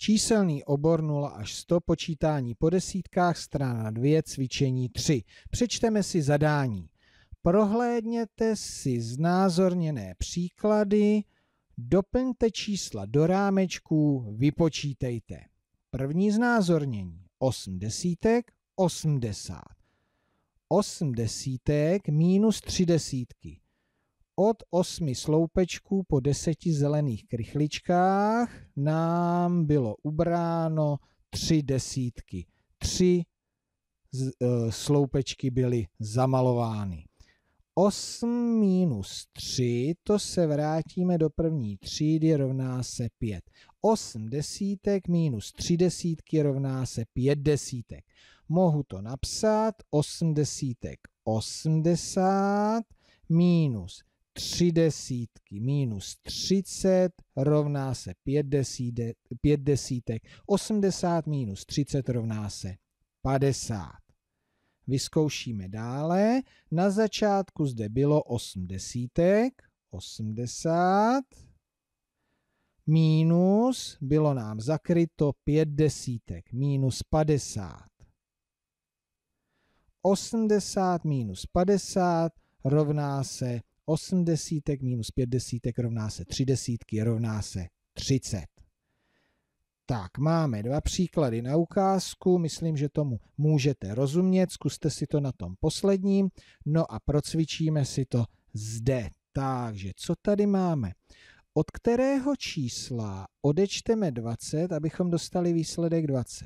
Číselný obor 0 až 100, počítání po desítkách, strana 2, cvičení 3. Přečteme si zadání. Prohlédněte si znázorněné příklady, doplňte čísla do rámečků, vypočítejte. První znázornění 8 desítek, 80. 8 desítek minus 3 desítky od osmi sloupečků po deseti zelených krychličkách nám bylo ubráno tři desítky. Tři z, e, sloupečky byly zamalovány. 8 minus 3, to se vrátíme do první třídy, rovná se 5. 8 desítek minus 3 desítky rovná se 5 desítek. Mohu to napsat, 8 desítek 80 minus 3 desítky minus 30 rovná se 5 desítek, 5 desítek. 80 minus 30 rovná se 50. Vyzkoušíme dále. Na začátku zde bylo 8 desítek. 80 minus, bylo nám zakryto 5 desítek, minus 50. 80 minus 50 rovná se 8 desítek minus 5 desítek rovná se 3 desítky, rovná se 30. Tak, máme dva příklady na ukázku, myslím, že tomu můžete rozumět, zkuste si to na tom posledním, no a procvičíme si to zde. Takže, co tady máme? Od kterého čísla odečteme 20, abychom dostali výsledek 20?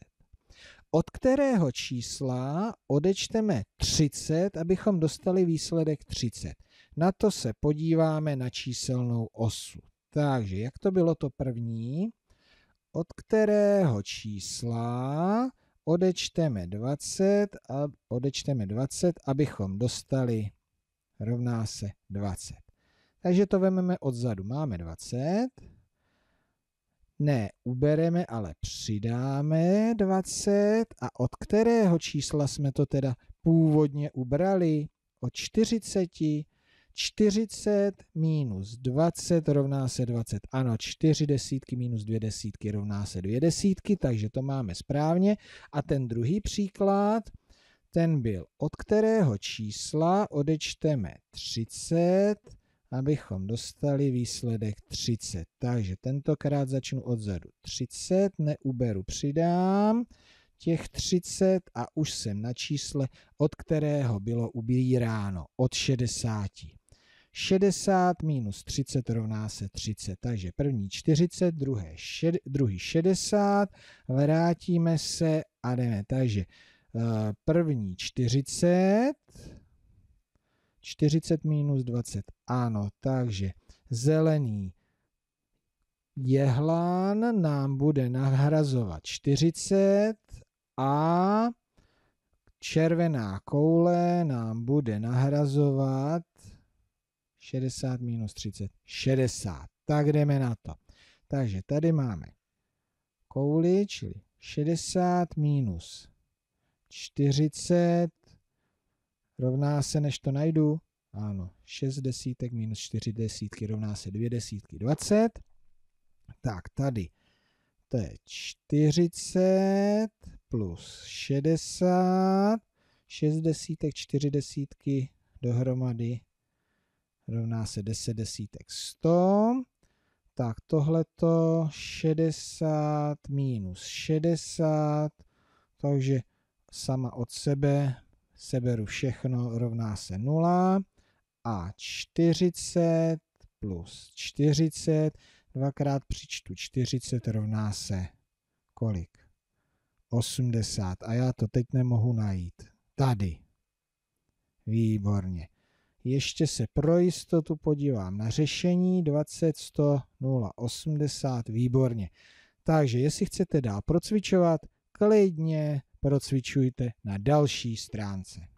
Od kterého čísla odečteme 30, abychom dostali výsledek 30? Na to se podíváme na číselnou osu. Takže jak to bylo to první? Od kterého čísla odečteme 20 a odečteme 20, abychom dostali rovná se 20. Takže to vememe odzadu. Máme 20. Ne, ubereme, ale přidáme 20. A od kterého čísla jsme to teda původně ubrali? Od 40. 40 minus 20 rovná se 20. Ano, 4 desítky minus 2 desítky rovná se 2 desítky, takže to máme správně. A ten druhý příklad, ten byl, od kterého čísla odečteme 30, abychom dostali výsledek 30. Takže tentokrát začnu odzadu. 30, neuberu, přidám těch 30 a už jsem na čísle, od kterého bylo ubíráno, od 60. 60 minus 30 rovná se 30, takže první 40, druhé šed, druhý 60, vrátíme se a jdeme. Takže eh, první 40, 40 minus 20, ano, takže zelený jehlán nám bude nahrazovat 40 a červená koule nám bude nahrazovat 60 minus 30, 60. Tak jdeme na to. Takže tady máme kouli, čili 60 minus 40 rovná se, než to najdu, ano, 6 desítek minus 4 desítky rovná se 2 desítky 20. Tak tady to je 40 plus 60, 6 desítek, 4 desítky dohromady rovná se 10 desítek 100. Tak tohleto 60 minus 60, takže sama od sebe seberu všechno, rovná se 0. A 40 plus 40, dvakrát přičtu 40 rovná se kolik? 80. A já to teď nemohu najít. Tady. Výborně. Ještě se pro jistotu podívám na řešení 20 100 0, 80, výborně. Takže jestli chcete dál procvičovat, klidně procvičujte na další stránce.